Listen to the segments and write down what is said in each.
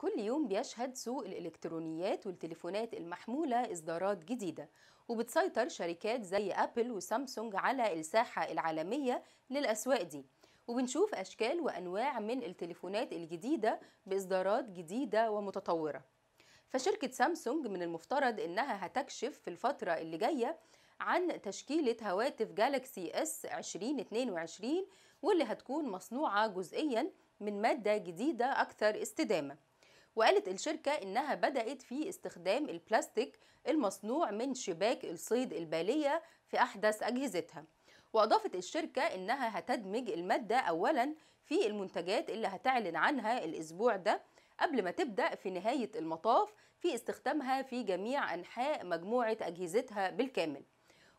كل يوم بيشهد سوق الإلكترونيات والتليفونات المحمولة إصدارات جديدة وبتسيطر شركات زي أبل وسامسونج على الساحة العالمية للأسواق دي وبنشوف أشكال وأنواع من التليفونات الجديدة بإصدارات جديدة ومتطورة فشركة سامسونج من المفترض إنها هتكشف في الفترة اللي جاية عن تشكيلة هواتف جالاكسي اس 2022 واللي هتكون مصنوعة جزئيا من مادة جديدة أكثر استدامة وقالت الشركة إنها بدأت في استخدام البلاستيك المصنوع من شباك الصيد البالية في أحدث أجهزتها وأضافت الشركة إنها هتدمج المادة أولا في المنتجات اللي هتعلن عنها الأسبوع ده قبل ما تبدأ في نهاية المطاف في استخدامها في جميع أنحاء مجموعة أجهزتها بالكامل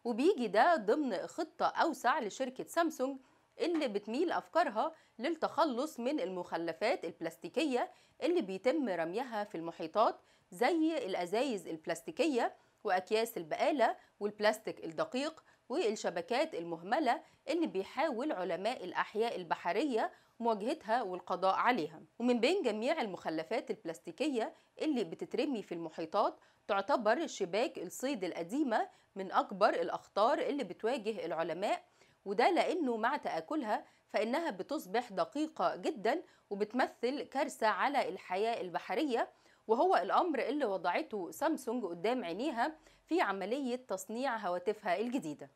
وبيجي ده ضمن خطة أوسع لشركة سامسونج اللي بتميل أفكارها للتخلص من المخلفات البلاستيكية اللي بيتم رميها في المحيطات زي الأزايز البلاستيكية وأكياس البقالة والبلاستيك الدقيق والشبكات المهملة اللي بيحاول علماء الأحياء البحرية مواجهتها والقضاء عليها ومن بين جميع المخلفات البلاستيكية اللي بتترمي في المحيطات تعتبر شباك الصيد القديمة من أكبر الأخطار اللي بتواجه العلماء وده لأنه مع تآكلها فإنها بتصبح دقيقة جدا وبتمثل كارثة على الحياة البحرية وهو الأمر اللي وضعته سامسونج قدام عينيها في عملية تصنيع هواتفها الجديدة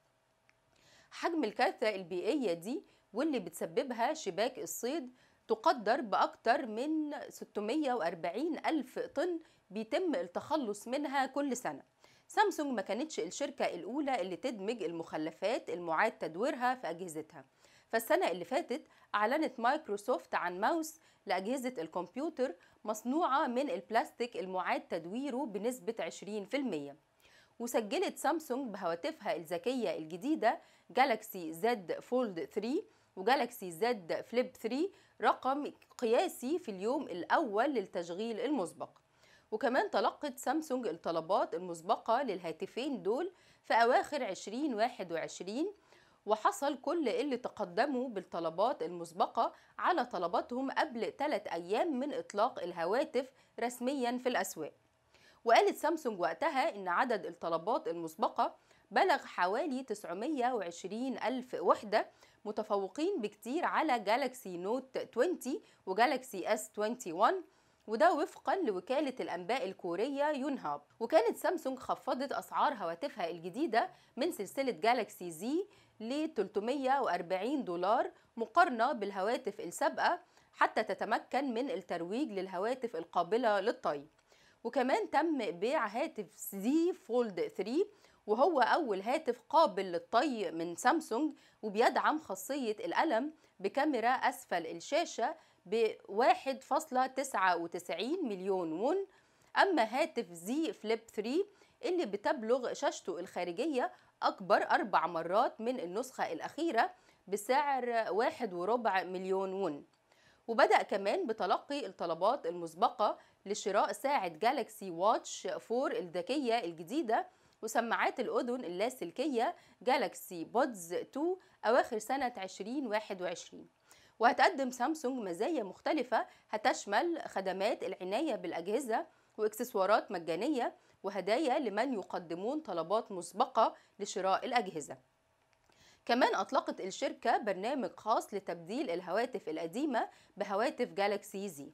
حجم الكارثة البيئية دي واللي بتسببها شباك الصيد تقدر بأكتر من 640 ألف طن بيتم التخلص منها كل سنة سامسونج ما كانتش الشركة الأولى اللي تدمج المخلفات المعاد تدويرها في أجهزتها فالسنة اللي فاتت أعلنت مايكروسوفت عن ماوس لأجهزة الكمبيوتر مصنوعة من البلاستيك المعاد تدويره بنسبة 20% وسجلت سامسونج بهواتفها الذكية الجديدة جالاكسي زد فولد 3 وجالاكسي زد فليب 3 رقم قياسي في اليوم الأول للتشغيل المسبق وكمان تلقت سامسونج الطلبات المسبقة للهاتفين دول في أواخر 2021 وحصل كل اللي تقدموا بالطلبات المسبقة على طلباتهم قبل 3 أيام من إطلاق الهواتف رسميا في الأسواق وقالت سامسونج وقتها إن عدد الطلبات المسبقة بلغ حوالي 920 ألف وحدة متفوقين بكتير على جالكسي نوت 20 وجالكسي اس 21 وده وفقا لوكالة الأنباء الكورية يونهاب وكانت سامسونج خفضت أسعار هواتفها الجديدة من سلسلة جالاكسي زي ل 340 دولار مقارنة بالهواتف السابقة حتى تتمكن من الترويج للهواتف القابلة للطي وكمان تم بيع هاتف زي فولد 3 وهو أول هاتف قابل للطي من سامسونج وبيدعم خاصية القلم بكاميرا أسفل الشاشة ب 1.99 مليون ون أما هاتف زي فليب 3 اللي بتبلغ شاشته الخارجية أكبر أربع مرات من النسخة الأخيرة بسعر واحد وربع مليون ون وبدأ كمان بتلقي الطلبات المسبقة لشراء ساعة جالاكسي واتش 4 الذكية الجديدة وسماعات الأذن اللاسلكية جالاكسي بودز 2 أواخر سنة 2021 وهتقدم سامسونج مزايا مختلفة هتشمل خدمات العناية بالأجهزة وإكسسوارات مجانية وهدايا لمن يقدمون طلبات مسبقة لشراء الأجهزة كمان أطلقت الشركة برنامج خاص لتبديل الهواتف القديمة بهواتف جالاكسي زي